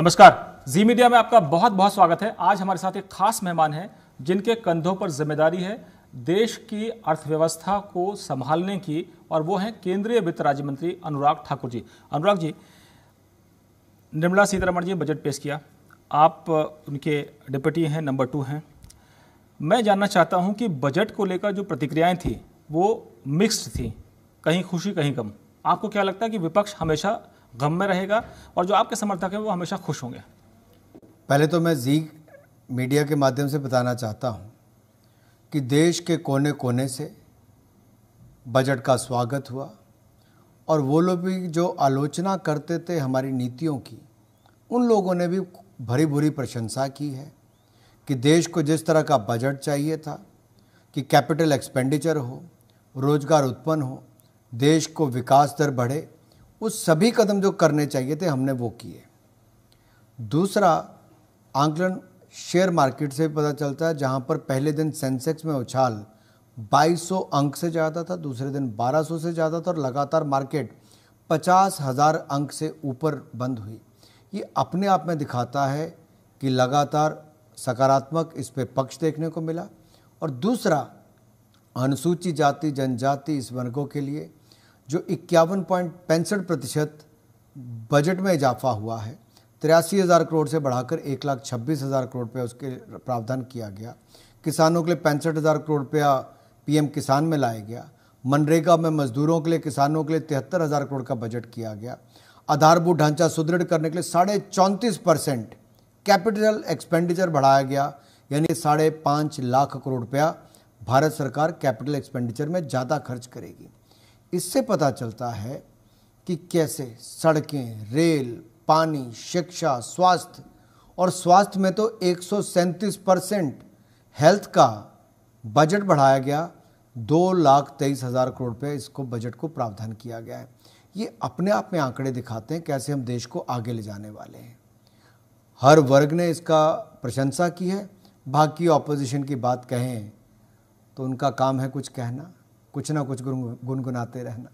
नमस्कार जी मीडिया में आपका बहुत बहुत स्वागत है आज हमारे साथ एक खास मेहमान हैं जिनके कंधों पर जिम्मेदारी है देश की अर्थव्यवस्था को संभालने की और वो हैं केंद्रीय वित्त राज्य मंत्री अनुराग ठाकुर जी अनुराग जी निर्मला सीतारमण जी बजट पेश किया आप उनके डिप्टी हैं नंबर टू हैं मैं जानना चाहता हूं कि बजट को लेकर जो प्रतिक्रियाएं थी वो मिक्स्ड थी कहीं खुशी कहीं कम आपको क्या लगता है कि विपक्ष हमेशा गम में रहेगा और जो आपके समर्थक हैं वो हमेशा खुश होंगे पहले तो मैं जी मीडिया के माध्यम से बताना चाहता हूँ कि देश के कोने कोने से बजट का स्वागत हुआ और वो लोग भी जो आलोचना करते थे हमारी नीतियों की उन लोगों ने भी भरी भूरी प्रशंसा की है कि देश को जिस तरह का बजट चाहिए था कि कैपिटल एक्सपेंडिचर हो रोजगार उत्पन्न हो देश को विकास दर बढ़े वो सभी कदम जो करने चाहिए थे हमने वो किए दूसरा आंकलन शेयर मार्केट से पता चलता है जहाँ पर पहले दिन सेंसेक्स में उछाल 2200 अंक से ज़्यादा था दूसरे दिन 1200 से ज़्यादा था और लगातार मार्केट पचास हज़ार अंक से ऊपर बंद हुई ये अपने आप में दिखाता है कि लगातार सकारात्मक इस पर पक्ष देखने को मिला और दूसरा अनुसूचित जाति जनजाति इस वर्गों के लिए जो इक्यावन पॉइंट पैंसठ प्रतिशत बजट में इजाफा हुआ है तिरासी हज़ार करोड़ से बढ़ाकर एक लाख छब्बीस हज़ार करोड़ रुपया उसके प्रावधान किया गया किसानों के लिए पैंसठ हज़ार करोड़ रुपया पीएम किसान में लाया गया मनरेगा में मजदूरों के लिए किसानों के लिए तिहत्तर हज़ार करोड़ का बजट किया गया आधारभूत ढांचा सुदृढ़ करने के लिए साढ़े चौंतीस परसेंट कैपिटल एक्सपेंडिचर बढ़ाया गया यानी साढ़े पाँच लाख करोड़ रुपया भारत सरकार कैपिटल एक्सपेंडिचर में ज़्यादा खर्च करेगी इससे पता चलता है कि कैसे सड़कें रेल पानी शिक्षा स्वास्थ्य और स्वास्थ्य में तो एक परसेंट हेल्थ का बजट बढ़ाया गया दो लाख तेईस हज़ार करोड़ रुपये इसको बजट को प्रावधान किया गया है ये अपने आप में आंकड़े दिखाते हैं कैसे हम देश को आगे ले जाने वाले हैं हर वर्ग ने इसका प्रशंसा की है बाकी ऑपोजिशन की बात कहें तो उनका काम है कुछ कहना कुछ ना कुछ गुनगुनाते रहना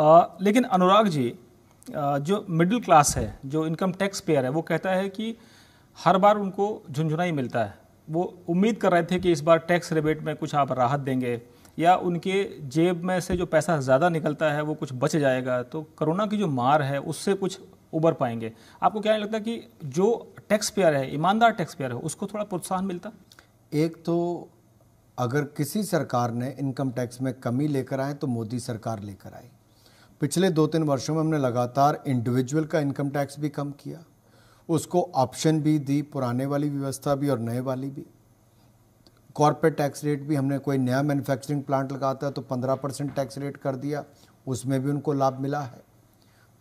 आ, लेकिन अनुराग जी आ, जो मिडिल क्लास है जो इनकम टैक्स पेयर है वो कहता है कि हर बार उनको झुंझुना ही मिलता है वो उम्मीद कर रहे थे कि इस बार टैक्स रिबेट में कुछ आप राहत देंगे या उनके जेब में से जो पैसा ज़्यादा निकलता है वो कुछ बच जाएगा तो कोरोना की जो मार है उससे कुछ उबर पाएंगे आपको क्या लगता है कि जो टैक्स पेयर है ईमानदार टैक्स पेयर है उसको थोड़ा प्रोत्साहन मिलता एक तो अगर किसी सरकार ने इनकम टैक्स में कमी लेकर आए तो मोदी सरकार लेकर आई पिछले दो तीन वर्षों में हमने लगातार इंडिविजुअल का इनकम टैक्स भी कम किया उसको ऑप्शन भी दी पुराने वाली व्यवस्था भी और नए वाली भी कॉरपोरेट टैक्स रेट भी हमने कोई नया मैन्युफैक्चरिंग प्लांट लगाता है तो 15 परसेंट टैक्स रेट कर दिया उसमें भी उनको लाभ मिला है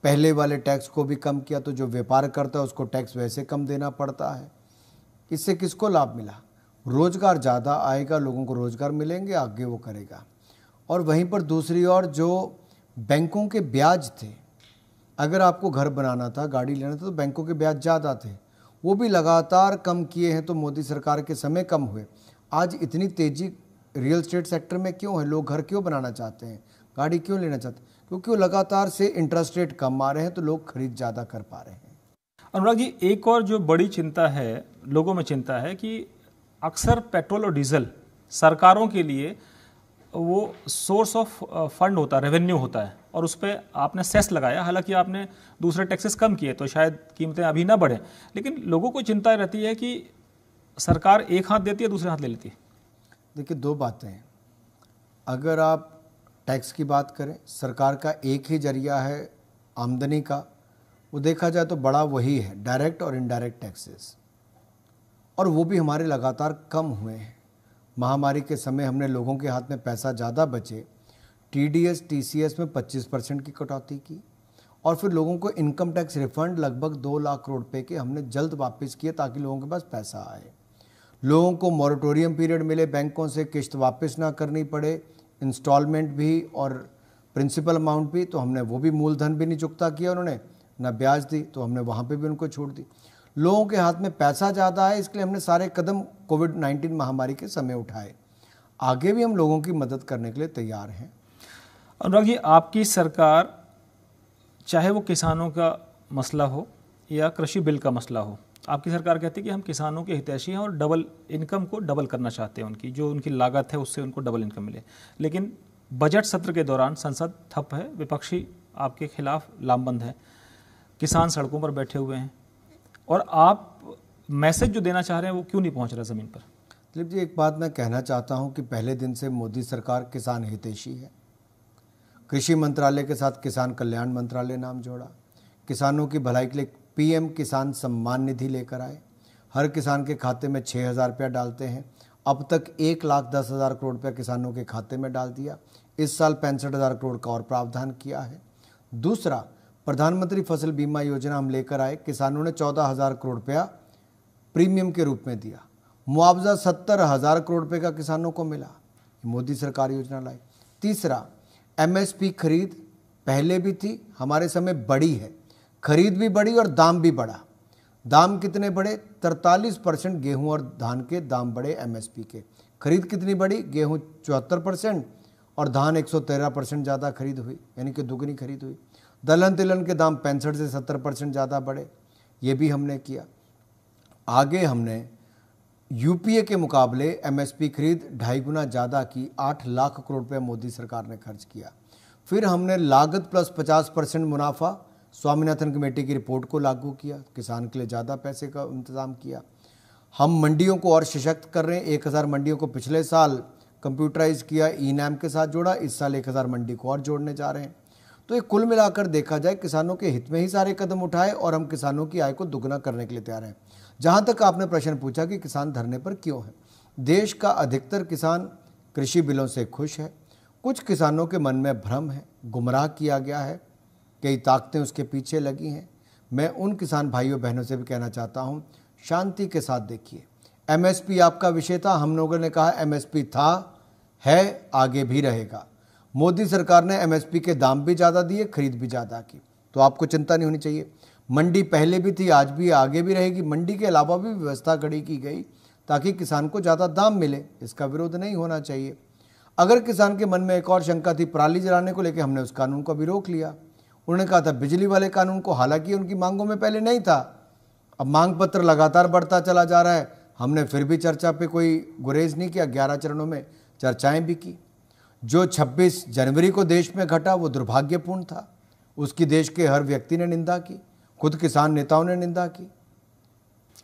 पहले वाले टैक्स को भी कम किया तो जो व्यापार करता है उसको टैक्स वैसे कम देना पड़ता है इससे किसको लाभ मिला रोज़गार ज़्यादा आएगा लोगों को रोज़गार मिलेंगे आगे वो करेगा और वहीं पर दूसरी ओर जो बैंकों के ब्याज थे अगर आपको घर बनाना था गाड़ी लेना था तो बैंकों के ब्याज ज़्यादा थे वो भी लगातार कम किए हैं तो मोदी सरकार के समय कम हुए आज इतनी तेज़ी रियल स्टेट सेक्टर में क्यों है लोग घर क्यों बनाना चाहते हैं गाड़ी क्यों लेना चाहते हैं क्योंकि वो लगातार से इंटरेस्ट रेट कम आ रहे हैं तो लोग खरीद ज़्यादा कर पा रहे हैं अनुराग जी एक और जो बड़ी चिंता है लोगों में चिंता है कि अक्सर पेट्रोल और डीजल सरकारों के लिए वो सोर्स ऑफ फंड होता है रेवेन्यू होता है और उस पर आपने सेस लगाया हालांकि आपने दूसरे टैक्सेस कम किए तो शायद कीमतें अभी ना बढ़ें लेकिन लोगों को चिंता रहती है कि सरकार एक हाथ देती है दूसरे हाथ ले लेती है देखिए दो बातें हैं अगर आप टैक्स की बात करें सरकार का एक ही जरिया है आमदनी का वो देखा जाए तो बड़ा वही है डायरेक्ट और इनडायरेक्ट टैक्सेस और वो भी हमारे लगातार कम हुए हैं महामारी के समय हमने लोगों के हाथ में पैसा ज़्यादा बचे T D S T C S में 25 परसेंट की कटौती की और फिर लोगों को इनकम टैक्स रिफंड लगभग दो लाख करोड़ रुपये के हमने जल्द वापस किए ताकि लोगों के पास पैसा आए लोगों को मॉरिटोरियम पीरियड मिले बैंकों से किश्त वापस ना करनी पड़े इंस्टॉलमेंट भी और प्रिंसिपल अमाउंट भी तो हमने वो भी मूलधन भी नहीं चुकता किया उन्होंने ना ब्याज दी तो हमने वहाँ पे भी उनको छूट दी लोगों के हाथ में पैसा ज़्यादा है इसके लिए हमने सारे कदम कोविड 19 महामारी के समय उठाए आगे भी हम लोगों की मदद करने के लिए तैयार हैं अनुराग जी आपकी सरकार चाहे वो किसानों का मसला हो या कृषि बिल का मसला हो आपकी सरकार कहती है कि हम किसानों के हितैषी हैं और डबल इनकम को डबल करना चाहते हैं उनकी जो उनकी लागत है उससे उनको डबल इनकम मिले लेकिन बजट सत्र के दौरान संसद ठप है विपक्षी आपके खिलाफ लामबंद है किसान सड़कों पर बैठे हुए हैं और आप मैसेज जो देना चाह रहे हैं वो क्यों नहीं पहुंच रहा ज़मीन पर दिलीप जी एक बात मैं कहना चाहता हूं कि पहले दिन से मोदी सरकार किसान हितैषी है कृषि मंत्रालय के साथ किसान कल्याण मंत्रालय नाम जोड़ा किसानों की भलाई के लिए पीएम किसान सम्मान निधि लेकर आए हर किसान के खाते में छः हज़ार रुपया डालते हैं अब तक एक लाख दस हज़ार करोड़ रुपया किसानों के खाते में डाल दिया इस साल पैंसठ हज़ार करोड़ का और प्रावधान किया है दूसरा प्रधानमंत्री फसल बीमा योजना हम लेकर आए किसानों ने चौदह हज़ार करोड़ रुपया प्रीमियम के रूप में दिया मुआवजा सत्तर हज़ार करोड़ रुपये का किसानों को मिला मोदी सरकार योजना लाई तीसरा एमएसपी खरीद पहले भी थी हमारे समय बड़ी है खरीद भी बढ़ी और दाम भी बढ़ा दाम कितने बढ़े तरतालीस परसेंट गेहूँ और धान के दाम बढ़े एमएसपी के खरीद कितनी बढ़ी गेहूँ चौहत्तर परसेंट और धान तेरह परसेंट ज़्यादा खरीद हुई यानी कि दुगनी खरीद हुई दलहन तिलहन के दाम पैंसठ से सत्तर परसेंट ज़्यादा बढ़े ये भी हमने किया आगे हमने यूपीए के मुकाबले एमएसपी खरीद ढाई गुना ज़्यादा की आठ लाख करोड़ रुपये मोदी सरकार ने खर्च किया फिर हमने लागत प्लस पचास परसेंट मुनाफा स्वामीनाथन कमेटी की रिपोर्ट को लागू किया किसान के लिए ज़्यादा पैसे का इंतज़ाम किया हम मंडियों को और सशक्त कर रहे हैं एक हज़ार मंडियों को पिछले साल कंप्यूटराइज किया ई नैम के साथ जोड़ा इस साल एक हज़ार मंडी को और जोड़ने जा रहे हैं तो ये कुल मिलाकर देखा जाए किसानों के हित में ही सारे कदम उठाए और हम किसानों की आय को दुगना करने के लिए तैयार हैं जहाँ तक आपने प्रश्न पूछा कि किसान धरने पर क्यों है देश का अधिकतर किसान कृषि बिलों से खुश है कुछ किसानों के मन में भ्रम है गुमराह किया गया है कई ताकतें उसके पीछे लगी हैं मैं उन किसान भाइयों बहनों से भी कहना चाहता हूँ शांति के साथ देखिए एमएसपी आपका विषय था हम लोगों ने कहा एमएसपी था है आगे भी रहेगा मोदी सरकार ने एमएसपी के दाम भी ज़्यादा दिए खरीद भी ज़्यादा की तो आपको चिंता नहीं होनी चाहिए मंडी पहले भी थी आज भी आगे भी रहेगी मंडी के अलावा भी व्यवस्था खड़ी की गई ताकि किसान को ज़्यादा दाम मिले इसका विरोध नहीं होना चाहिए अगर किसान के मन में एक और शंका थी पराली जलाने को लेकर हमने उस कानून को भी रोक लिया उन्होंने कहा था बिजली वाले कानून को हालांकि उनकी मांगों में पहले नहीं था अब मांग पत्र लगातार बढ़ता चला जा रहा है हमने फिर भी चर्चा पे कोई गुरेज नहीं किया ग्यारह चरणों में चर्चाएं भी की जो 26 जनवरी को देश में घटा वो दुर्भाग्यपूर्ण था उसकी देश के हर व्यक्ति ने निंदा की खुद किसान नेताओं ने निंदा की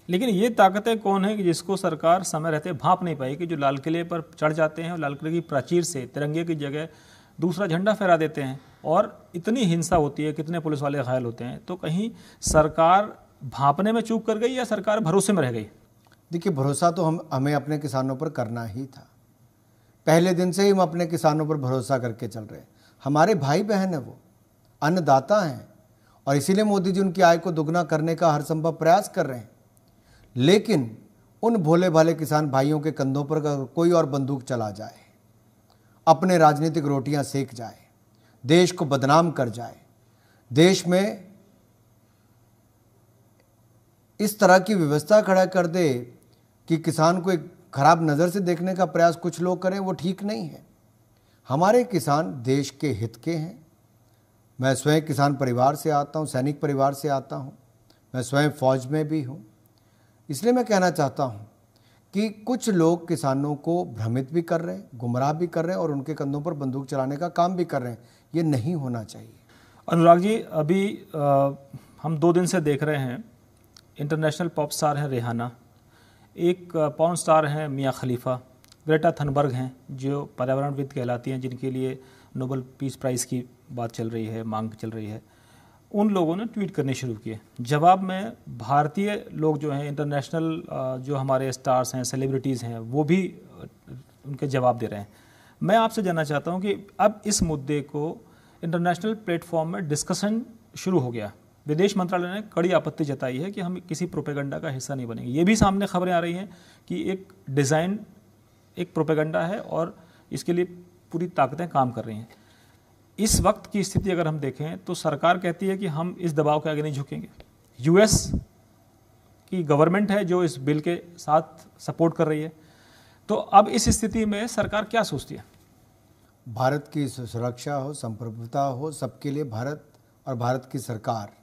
लेकिन ये ताकतें कौन है कि जिसको सरकार समय रहते भाप नहीं पाई कि जो लाल किले पर चढ़ जाते हैं और लाल किले की प्राचीर से तिरंगे की जगह दूसरा झंडा फहरा देते हैं और इतनी हिंसा होती है कितने पुलिस वाले घायल होते हैं तो कहीं सरकार भापने में चूक कर गई या सरकार भरोसे में रह गई देखिए भरोसा तो हम हमें अपने किसानों पर करना ही था पहले दिन से ही हम अपने किसानों पर भरोसा करके चल रहे हैं हमारे भाई बहन हैं वो अन्नदाता हैं और इसीलिए मोदी जी उनकी आय को दुगना करने का हर संभव प्रयास कर रहे हैं लेकिन उन भोले भाले किसान भाइयों के कंधों पर कोई और बंदूक चला जाए अपने राजनीतिक रोटियां सेक जाए देश को बदनाम कर जाए देश में इस तरह की व्यवस्था खड़ा कर दे कि किसान को एक खराब नज़र से देखने का प्रयास कुछ लोग करें वो ठीक नहीं है हमारे किसान देश के हित के हैं मैं स्वयं किसान परिवार से आता हूँ सैनिक परिवार से आता हूँ मैं स्वयं फौज में भी हूँ इसलिए मैं कहना चाहता हूँ कि कुछ लोग किसानों को भ्रमित भी कर रहे हैं गुमराह भी कर रहे हैं और उनके कंधों पर बंदूक चलाने का काम भी कर रहे हैं ये नहीं होना चाहिए अनुराग जी अभी आ, हम दो दिन से देख रहे हैं इंटरनेशनल पॉप स्टार हैं रेहाना एक पॉन स्टार हैं मियाँ खलीफा ग्रेटा थनबर्ग हैं जो पर्यावरणविद कहलाती हैं जिनके लिए नोबल पीस प्राइज़ की बात चल रही है मांग चल रही है उन लोगों ने ट्वीट करने शुरू किए जवाब में भारतीय लोग जो हैं इंटरनेशनल जो हमारे स्टार्स हैं सेलिब्रिटीज़ हैं वो भी उनके जवाब दे रहे हैं मैं आपसे जानना चाहता हूँ कि अब इस मुद्दे को इंटरनेशनल प्लेटफॉर्म में डिस्कशन शुरू हो गया विदेश मंत्रालय ने कड़ी आपत्ति जताई है कि हम किसी प्रोपेगंडा का हिस्सा नहीं बनेंगे ये भी सामने खबरें आ रही हैं कि एक डिज़ाइन एक प्रोपेगंडा है और इसके लिए पूरी ताकतें काम कर रही हैं इस वक्त की स्थिति अगर हम देखें तो सरकार कहती है कि हम इस दबाव के आगे नहीं झुकेंगे यूएस की गवर्नमेंट है जो इस बिल के साथ सपोर्ट कर रही है तो अब इस स्थिति में सरकार क्या सोचती है भारत की सुरक्षा हो संप्रभुता हो सबके लिए भारत और भारत की सरकार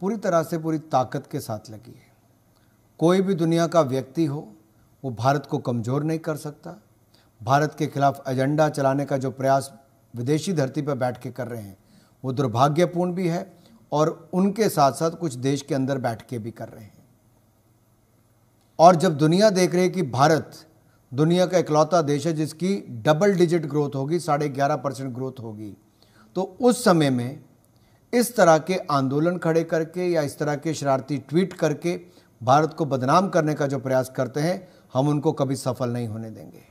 पूरी तरह से पूरी ताकत के साथ लगी है कोई भी दुनिया का व्यक्ति हो वो भारत को कमज़ोर नहीं कर सकता भारत के खिलाफ एजेंडा चलाने का जो प्रयास विदेशी धरती पर बैठ के कर रहे हैं वो दुर्भाग्यपूर्ण भी है और उनके साथ साथ कुछ देश के अंदर बैठ के भी कर रहे हैं और जब दुनिया देख रही है कि भारत दुनिया का इकलौता देश है जिसकी डबल डिजिट ग्रोथ होगी साढ़े ग्यारह परसेंट ग्रोथ होगी तो उस समय में इस तरह के आंदोलन खड़े करके या इस तरह के शरारती ट्वीट करके भारत को बदनाम करने का जो प्रयास करते हैं हम उनको कभी सफल नहीं होने देंगे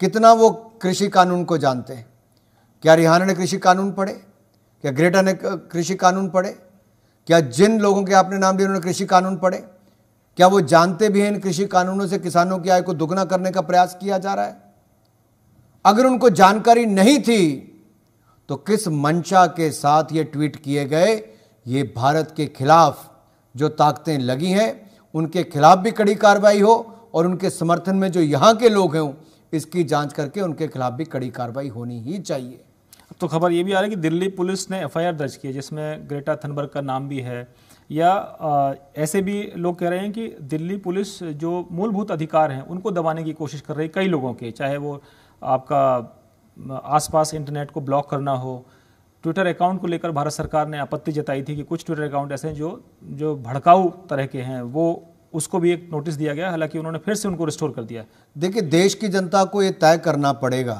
कितना वो कृषि कानून को जानते हैं क्या रिहाना ने कृषि कानून पढ़े क्या ग्रेटा ने कृषि कानून पढ़े क्या जिन लोगों के आपने नाम लिए उन्होंने कृषि कानून पढ़े क्या वो जानते भी हैं इन कृषि कानूनों से किसानों की आय को दुगना करने का प्रयास किया जा रहा है अगर उनको जानकारी नहीं थी तो किस मंशा के साथ ये ट्वीट किए गए ये भारत के खिलाफ जो ताकतें लगी हैं उनके खिलाफ भी कड़ी कार्रवाई हो और उनके समर्थन में जो यहाँ के लोग हैं इसकी जांच करके उनके खिलाफ भी कड़ी कार्रवाई होनी ही चाहिए तो खबर ये भी आ रही है कि दिल्ली पुलिस ने एफआईआर दर्ज की है जिसमें ग्रेटा थनबर्ग का नाम भी है या आ, ऐसे भी लोग कह रहे हैं कि दिल्ली पुलिस जो मूलभूत अधिकार हैं उनको दबाने की कोशिश कर रही है कई लोगों के चाहे वो आपका आसपास इंटरनेट को ब्लॉक करना हो ट्विटर अकाउंट को लेकर भारत सरकार ने आपत्ति जताई थी कि कुछ ट्विटर अकाउंट ऐसे हैं जो जो भड़काऊ तरह के हैं वो उसको भी एक नोटिस दिया गया हालांकि उन्होंने फिर से उनको रिस्टोर कर दिया देखिए देश की जनता को ये तय करना पड़ेगा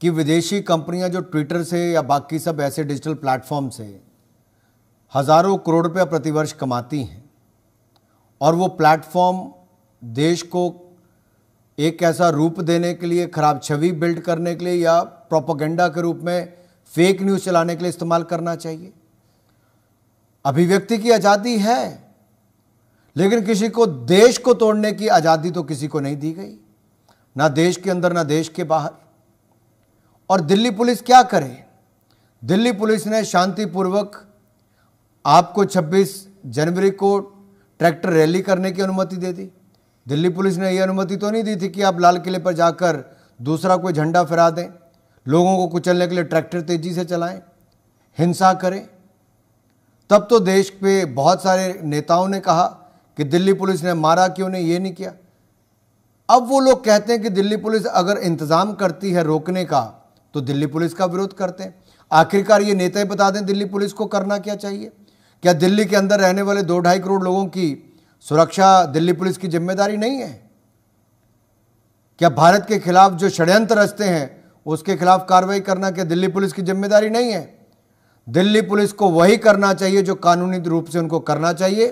कि विदेशी कंपनियां जो ट्विटर से या बाकी सब ऐसे डिजिटल प्लेटफॉर्म से हज़ारों करोड़ रुपया प्रतिवर्ष कमाती हैं और वो प्लेटफॉर्म देश को एक ऐसा रूप देने के लिए खराब छवि बिल्ड करने के लिए या प्रोपोगेंडा के रूप में फेक न्यूज़ चलाने के लिए इस्तेमाल करना चाहिए अभिव्यक्ति की आज़ादी है लेकिन किसी को देश को तोड़ने की आज़ादी तो किसी को नहीं दी गई ना देश के अंदर ना देश के बाहर और दिल्ली पुलिस क्या करे दिल्ली पुलिस ने शांतिपूर्वक आपको 26 जनवरी को ट्रैक्टर रैली करने की अनुमति दे दी दिल्ली पुलिस ने यह अनुमति तो नहीं दी थी कि आप लाल किले पर जाकर दूसरा कोई झंडा फहरा दें लोगों को कुचलने के लिए ट्रैक्टर तेजी से चलाएं हिंसा करें तब तो देश पे बहुत सारे नेताओं ने कहा कि दिल्ली पुलिस ने मारा क्यों नहीं ये नहीं किया अब वो लोग कहते हैं कि दिल्ली पुलिस अगर इंतज़ाम करती है रोकने का तो दिल्ली पुलिस का विरोध करते हैं आखिरकार ये नेता ही बता दें दिल्ली पुलिस को करना क्या चाहिए क्या दिल्ली के अंदर रहने वाले दो ढाई करोड़ लोगों की सुरक्षा दिल्ली पुलिस की जिम्मेदारी नहीं है क्या भारत के खिलाफ जो षड्यंत्र रचते हैं उसके खिलाफ कार्रवाई करना क्या दिल्ली पुलिस की जिम्मेदारी नहीं है दिल्ली पुलिस को वही करना चाहिए जो कानूनी रूप से उनको करना चाहिए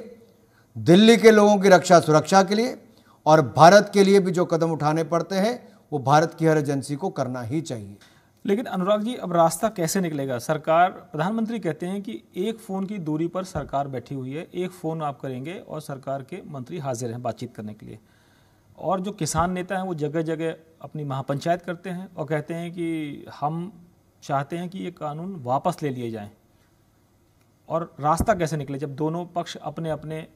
दिल्ली के लोगों की रक्षा सुरक्षा के लिए और भारत के लिए भी जो कदम उठाने पड़ते हैं वो भारत की हर एजेंसी को करना ही चाहिए लेकिन अनुराग जी अब रास्ता कैसे निकलेगा सरकार प्रधानमंत्री कहते हैं कि एक फ़ोन की दूरी पर सरकार बैठी हुई है एक फ़ोन आप करेंगे और सरकार के मंत्री हाजिर हैं बातचीत करने के लिए और जो किसान नेता हैं वो जगह जगह अपनी महापंचायत करते हैं और कहते हैं कि हम चाहते हैं कि ये कानून वापस ले लिए जाए और रास्ता कैसे निकले जब दोनों पक्ष अपने अपने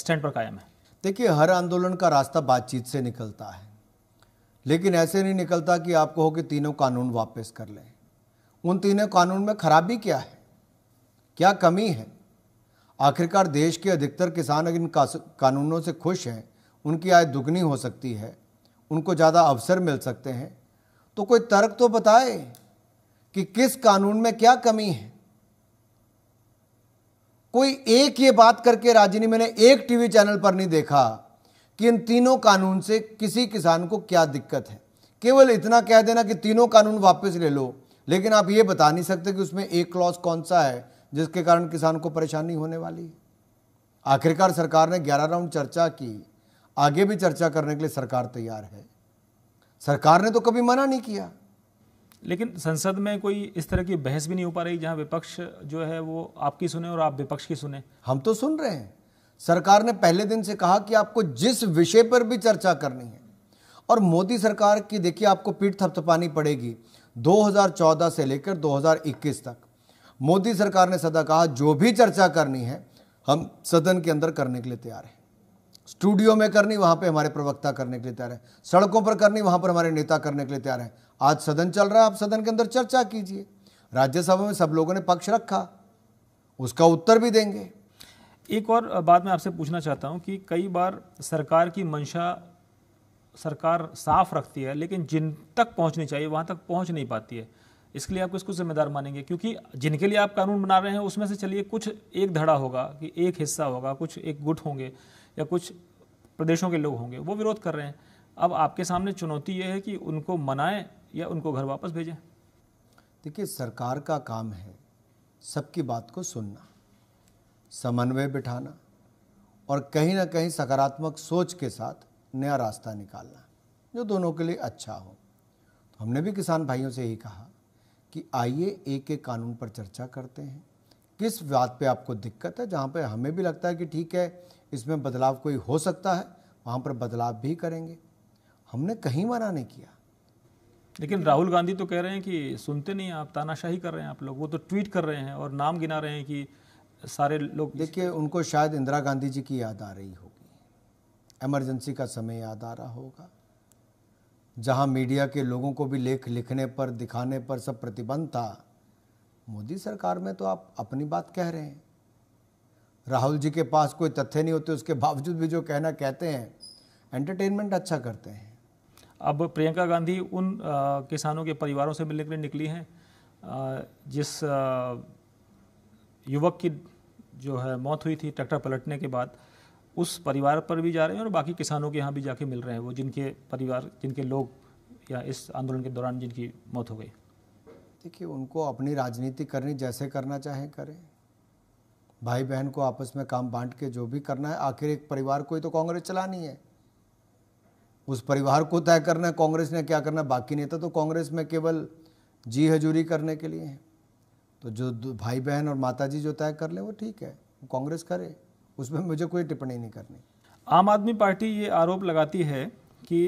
स्टैंड पर कायम है देखिए हर आंदोलन का रास्ता बातचीत से निकलता है लेकिन ऐसे नहीं निकलता कि आपको हो कि तीनों कानून वापस कर लें उन तीनों कानून में खराबी क्या है क्या कमी है आखिरकार देश के अधिकतर किसान इन कानूनों से खुश हैं उनकी आय दुगनी हो सकती है उनको ज़्यादा अवसर मिल सकते हैं तो कोई तर्क तो बताए कि किस कानून में क्या कमी है कोई एक ये बात करके राजनी मैंने एक टीवी चैनल पर नहीं देखा कि इन तीनों कानून से किसी किसान को क्या दिक्कत है केवल इतना कह देना कि तीनों कानून वापस ले लो लेकिन आप ये बता नहीं सकते कि उसमें एक क्लॉज कौन सा है जिसके कारण किसान को परेशानी होने वाली है आखिरकार सरकार ने 11 राउंड चर्चा की आगे भी चर्चा करने के लिए सरकार तैयार है सरकार ने तो कभी मना नहीं किया लेकिन संसद में कोई इस तरह की बहस भी नहीं हो पा रही जहां विपक्ष जो है वो आपकी सुने और आप विपक्ष की सुने हम तो सुन रहे हैं सरकार ने पहले दिन से कहा कि आपको जिस विषय पर भी चर्चा करनी है और मोदी सरकार की देखिए आपको पीठ थपथपानी पड़ेगी 2014 से लेकर 2021 तक मोदी सरकार ने सदा कहा जो भी चर्चा करनी है हम सदन के अंदर करने के लिए तैयार हैं स्टूडियो में करनी वहां पे हमारे प्रवक्ता करने के लिए तैयार हैं सड़कों पर करनी वहां पर हमारे नेता करने के लिए तैयार हैं आज सदन चल रहा है आप सदन के अंदर चर्चा कीजिए राज्यसभा में सब लोगों ने पक्ष रखा उसका उत्तर भी देंगे एक और बात मैं आपसे पूछना चाहता हूँ कि कई बार सरकार की मंशा सरकार साफ रखती है लेकिन जिन तक पहुँचनी चाहिए वहाँ तक पहुँच नहीं पाती है इसके लिए आप किसको जिम्मेदार मानेंगे क्योंकि जिनके लिए आप कानून बना रहे हैं उसमें से चलिए कुछ एक धड़ा होगा कि एक हिस्सा होगा कुछ एक गुट होंगे या कुछ प्रदेशों के लोग होंगे वो विरोध कर रहे हैं अब आपके सामने चुनौती ये है कि उनको मनाएं या उनको घर वापस भेजें देखिए सरकार का काम है सबकी बात को सुनना समन्वय बिठाना और कहीं ना कहीं सकारात्मक सोच के साथ नया रास्ता निकालना जो दोनों के लिए अच्छा हो तो हमने भी किसान भाइयों से यही कहा कि आइए एक एक कानून पर चर्चा करते हैं किस बात पे आपको दिक्कत है जहाँ पे हमें भी लगता है कि ठीक है इसमें बदलाव कोई हो सकता है वहाँ पर बदलाव भी करेंगे हमने कहीं मना नहीं किया लेकिन राहुल गांधी तो कह रहे हैं कि सुनते नहीं आप तानाशाही कर रहे हैं आप लोग वो तो ट्वीट कर रहे हैं और नाम गिना रहे हैं कि सारे लोग देखिए उनको शायद इंदिरा गांधी जी की याद आ रही होगी एमरजेंसी का समय याद आ रहा होगा जहां मीडिया के लोगों को भी लेख लिखने पर दिखाने पर सब प्रतिबंध था मोदी सरकार में तो आप अपनी बात कह रहे हैं राहुल जी के पास कोई तथ्य नहीं होते उसके बावजूद भी जो कहना कहते हैं एंटरटेनमेंट अच्छा करते हैं अब प्रियंका गांधी उन आ, किसानों के परिवारों से मिलने के लिए निकली हैं जिस आ, युवक की जो है मौत हुई थी ट्रैक्टर पलटने के बाद उस परिवार पर भी जा रहे हैं और बाकी किसानों के यहाँ भी जाके मिल रहे हैं वो जिनके परिवार जिनके लोग या इस आंदोलन के दौरान जिनकी मौत हो गई देखिए उनको अपनी राजनीति करनी जैसे करना चाहे करें भाई बहन को आपस में काम बांट के जो भी करना है आखिर एक परिवार को ही तो कांग्रेस चलानी है उस परिवार को तय करना है कांग्रेस ने क्या करना बाकी नेता तो कांग्रेस में केवल जी हजूरी करने के लिए हैं तो जो भाई बहन और माताजी जो तय कर ले वो ठीक है कांग्रेस करे उसमें मुझे कोई टिप्पणी नहीं करनी आम आदमी पार्टी ये आरोप लगाती है कि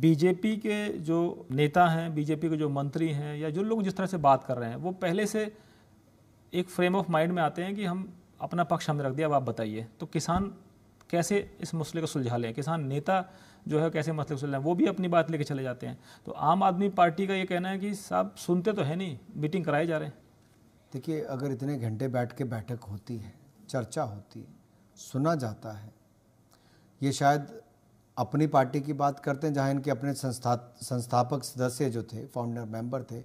बीजेपी के जो नेता हैं बीजेपी के जो मंत्री हैं या जो लोग जिस तरह से बात कर रहे हैं वो पहले से एक फ्रेम ऑफ माइंड में आते हैं कि हम अपना पक्ष हमने रख दिया अब आप बताइए तो किसान कैसे इस मसले को सुलझा लें किसान नेता जो है कैसे मसले को सुलझा वो भी अपनी बात लेके चले जाते हैं तो आम आदमी पार्टी का ये कहना है कि साहब सुनते तो है नहीं मीटिंग कराए जा रहे हैं देखिए अगर इतने घंटे बैठ के बैठक होती है चर्चा होती है सुना जाता है ये शायद अपनी पार्टी की बात करते हैं जहाँ इनके अपने संस्था संस्थापक सदस्य जो थे फाउंडर मेंबर थे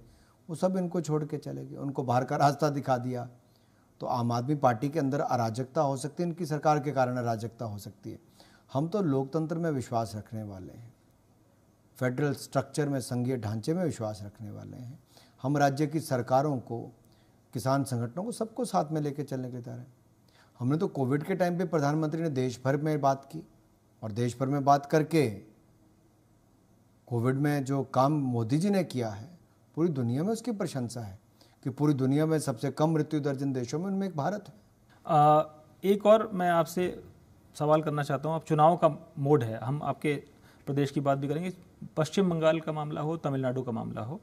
वो सब इनको छोड़ के चले गए उनको बाहर का रास्ता दिखा दिया तो आम आदमी पार्टी के अंदर अराजकता हो सकती है इनकी सरकार के कारण अराजकता हो सकती है हम तो लोकतंत्र में विश्वास रखने वाले हैं फेडरल स्ट्रक्चर में संघीय ढांचे में विश्वास रखने वाले हैं हम राज्य की सरकारों को किसान संगठनों को सबको साथ में लेकर चलने के लिए तैयार हैं हमने तो कोविड के टाइम पे प्रधानमंत्री ने देश भर में बात की और देश भर में बात करके कोविड में जो काम मोदी जी ने किया है पूरी दुनिया में उसकी प्रशंसा है कि पूरी दुनिया में सबसे कम मृत्यु दर जिन देशों में उनमें एक भारत है आ, एक और मैं आपसे सवाल करना चाहता हूँ अब चुनाव का मोड है हम आपके प्रदेश की बात भी करेंगे पश्चिम बंगाल का मामला हो तमिलनाडु का मामला हो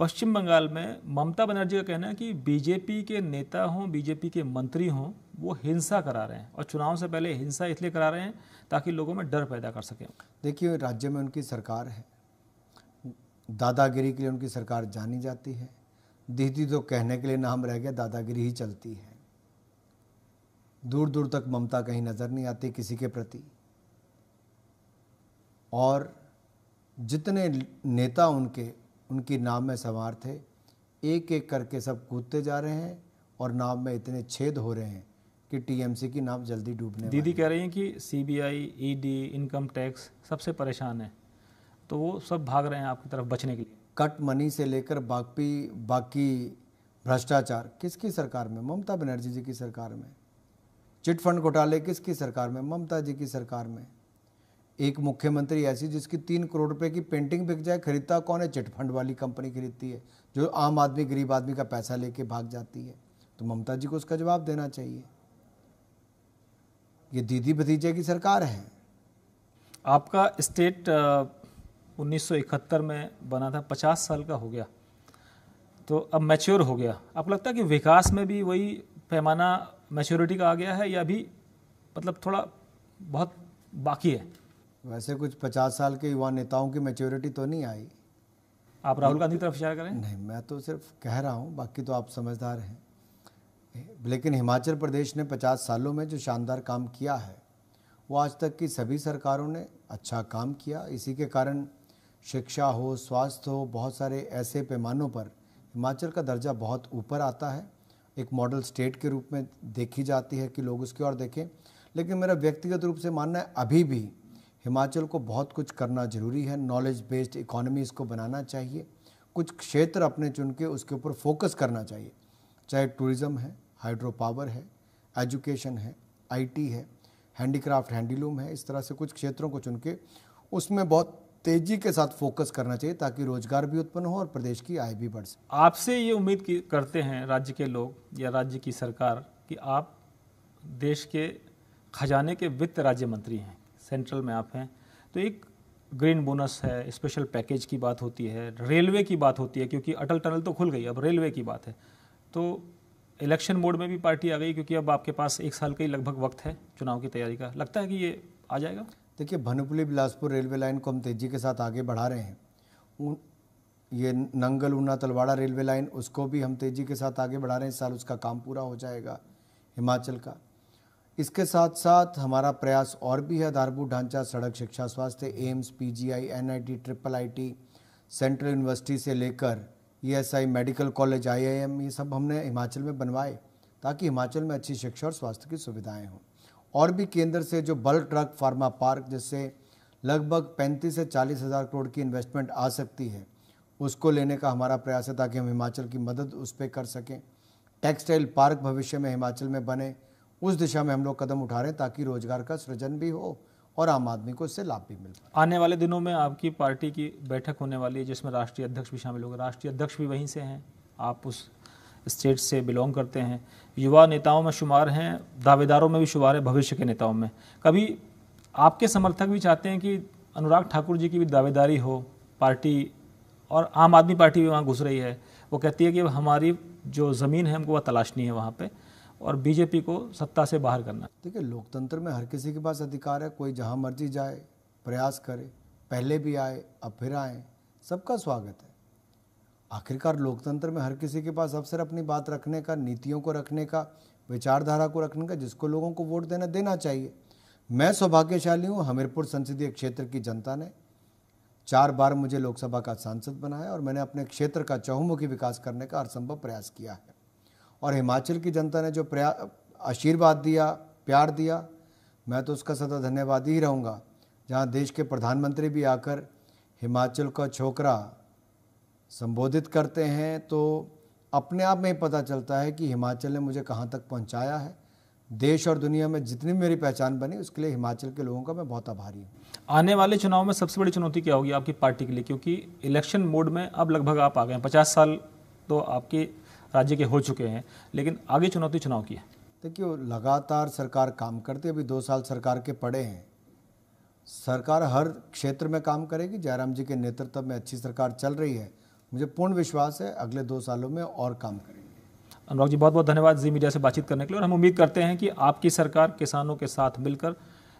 पश्चिम बंगाल में ममता बनर्जी का कहना है कि बीजेपी के नेता हों बीजेपी के मंत्री हों वो हिंसा करा रहे हैं और चुनाव से पहले हिंसा इसलिए करा रहे हैं ताकि लोगों में डर पैदा कर सकें देखिए राज्य में उनकी सरकार है दादागिरी के लिए उनकी सरकार जानी जाती है दीदी तो कहने के लिए नाम रह गया दादागिरी ही चलती है दूर दूर तक ममता कहीं नज़र नहीं आती किसी के प्रति और जितने नेता उनके उनकी नाव में सवार थे एक एक करके सब कूदते जा रहे हैं और नाव में इतने छेद हो रहे हैं कि टीएमसी की नाव जल्दी डूबने दीदी कह रही हैं कि सीबीआई ईडी इनकम टैक्स सबसे परेशान है तो वो सब भाग रहे हैं आपकी तरफ बचने के लिए कट मनी से लेकर बाकी बाकी भ्रष्टाचार किसकी सरकार में ममता बनर्जी जी की सरकार में चिटफंड घोटाले किसकी सरकार में ममता जी की सरकार में एक मुख्यमंत्री ऐसी जिसकी तीन करोड़ रुपए की पेंटिंग बिक जाए खरीदता कौन है चिटफंड वाली कंपनी खरीदती है जो आम आदमी गरीब आदमी का पैसा लेके भाग जाती है तो ममता जी को उसका जवाब देना चाहिए ये दीदी भतीजे की सरकार है आपका स्टेट उन्नीस में बना था पचास साल का हो गया तो अब मैच्योर हो गया आपको लगता है कि विकास में भी वही पैमाना मैच्योरिटी का आ गया है या अभी मतलब थोड़ा बहुत बाकी है वैसे कुछ पचास साल के युवा नेताओं की मेच्योरिटी तो नहीं आई आप राहुल गांधी तरफ इशारा करें नहीं मैं तो सिर्फ कह रहा हूँ बाकी तो आप समझदार हैं लेकिन हिमाचल प्रदेश ने पचास सालों में जो शानदार काम किया है वो आज तक की सभी सरकारों ने अच्छा काम किया इसी के कारण शिक्षा हो स्वास्थ्य हो बहुत सारे ऐसे पैमानों पर हिमाचल का दर्जा बहुत ऊपर आता है एक मॉडल स्टेट के रूप में देखी जाती है कि लोग उसकी ओर देखें लेकिन मेरा व्यक्तिगत रूप से मानना है अभी भी हिमाचल को बहुत कुछ करना ज़रूरी है नॉलेज बेस्ड इकोनॉमी इसको बनाना चाहिए कुछ क्षेत्र अपने चुन के उसके ऊपर फोकस करना चाहिए चाहे टूरिज़्म है हाइड्रो पावर है एजुकेशन है आईटी है हैंडीक्राफ्ट हैंडीलूम है इस तरह से कुछ क्षेत्रों को चुन के उसमें बहुत तेजी के साथ फोकस करना चाहिए ताकि रोजगार भी उत्पन्न हो और प्रदेश की आय भी बढ़ सके आपसे ये उम्मीद करते हैं राज्य के लोग या राज्य की सरकार कि आप देश के खजाने के वित्त राज्य मंत्री हैं सेंट्रल में आप हैं तो एक ग्रीन बोनस है स्पेशल पैकेज की बात होती है रेलवे की बात होती है क्योंकि अटल टनल तो खुल गई अब रेलवे की बात है तो इलेक्शन बोर्ड में भी पार्टी आ गई क्योंकि अब आपके पास एक साल का ही लगभग वक्त है चुनाव की तैयारी का लगता है कि ये आ जाएगा देखिए भनुपुली बिलासपुर रेलवे लाइन को हम तेज़ी के साथ आगे बढ़ा रहे हैं ये नंगल ऊना तलवाड़ा रेलवे लाइन उसको भी हम तेज़ी के साथ आगे बढ़ा रहे हैं इस साल उसका काम पूरा हो जाएगा हिमाचल का इसके साथ साथ हमारा प्रयास और भी है आधारभूत ढांचा सड़क शिक्षा स्वास्थ्य AIIMS PGI NIT triple IT central university से लेकर ईएसआई मेडिकल कॉलेज आईआईएम ये सब हमने हिमाचल में बनवाए ताकि हिमाचल में अच्छी शिक्षा और स्वास्थ्य की सुविधाएं हों और भी केंद्र से जो बल्क ट्रक फार्मा पार्क जिससे लगभग पैंतीस से चालीस हज़ार करोड़ की इन्वेस्टमेंट आ सकती है उसको लेने का हमारा प्रयास है ताकि हम हिमाचल की मदद उस पर कर सकें टेक्सटाइल पार्क भविष्य में हिमाचल में बने उस दिशा में हम लोग कदम उठा रहे हैं ताकि रोजगार का सृजन भी हो और आम आदमी को इससे लाभ भी मिल पाए आने वाले दिनों में आपकी पार्टी की बैठक होने वाली है जिसमें राष्ट्रीय अध्यक्ष भी शामिल होगा राष्ट्रीय अध्यक्ष भी वहीं से हैं आप उस स्टेट से बिलोंग करते हैं युवा नेताओं में शुमार हैं दावेदारों में भी शुमार है भविष्य के नेताओं में कभी आपके समर्थक भी चाहते हैं कि अनुराग ठाकुर जी की भी दावेदारी हो पार्टी और आम आदमी पार्टी भी वहाँ घुस रही है वो कहती है कि हमारी जो ज़मीन है हमको वह तलाशनी है वहाँ पर और बीजेपी को सत्ता से बाहर करना देखिए लोकतंत्र में हर किसी के पास अधिकार है कोई जहाँ मर्जी जाए प्रयास करे पहले भी आए अब फिर आए सबका स्वागत है आखिरकार लोकतंत्र में हर किसी के पास अवसर अपनी बात रखने का नीतियों को रखने का विचारधारा को रखने का जिसको लोगों को वोट देना देना चाहिए मैं सौभाग्यशाली हूँ हमीरपुर संसदीय क्षेत्र की जनता ने चार बार मुझे लोकसभा का सांसद बनाया और मैंने अपने क्षेत्र का चहुमुखी विकास करने का हर संभव प्रयास किया है और हिमाचल की जनता ने जो प्रया आशीर्वाद दिया प्यार दिया मैं तो उसका सदा धन्यवाद ही रहूँगा जहाँ देश के प्रधानमंत्री भी आकर हिमाचल का छोकरा संबोधित करते हैं तो अपने आप में ही पता चलता है कि हिमाचल ने मुझे कहाँ तक पहुँचाया है देश और दुनिया में जितनी मेरी पहचान बनी उसके लिए हिमाचल के लोगों का मैं बहुत आभारी हूँ आने वाले चुनाव में सबसे बड़ी चुनौती क्या होगी आपकी पार्टी के लिए क्योंकि इलेक्शन मोड में अब लगभग आप आ गए हैं पचास साल तो आपकी राज्य के हो चुके हैं लेकिन आगे चुनौती चुनाव की है देखिए लगातार सरकार काम करती है अभी दो साल सरकार के पड़े हैं सरकार हर क्षेत्र में काम करेगी जयराम जी के नेतृत्व में अच्छी सरकार चल रही है मुझे पूर्ण विश्वास है अगले दो सालों में और काम करेंगे अनुराग जी बहुत बहुत धन्यवाद जी मीडिया से बातचीत करने के लिए और हम उम्मीद करते हैं कि आपकी सरकार किसानों के साथ मिलकर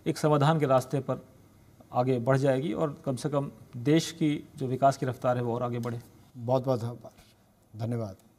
एक समाधान के रास्ते पर आगे बढ़ जाएगी और कम से कम देश की जो विकास की रफ्तार है वो और आगे बढ़े बहुत बहुत धन्यवाद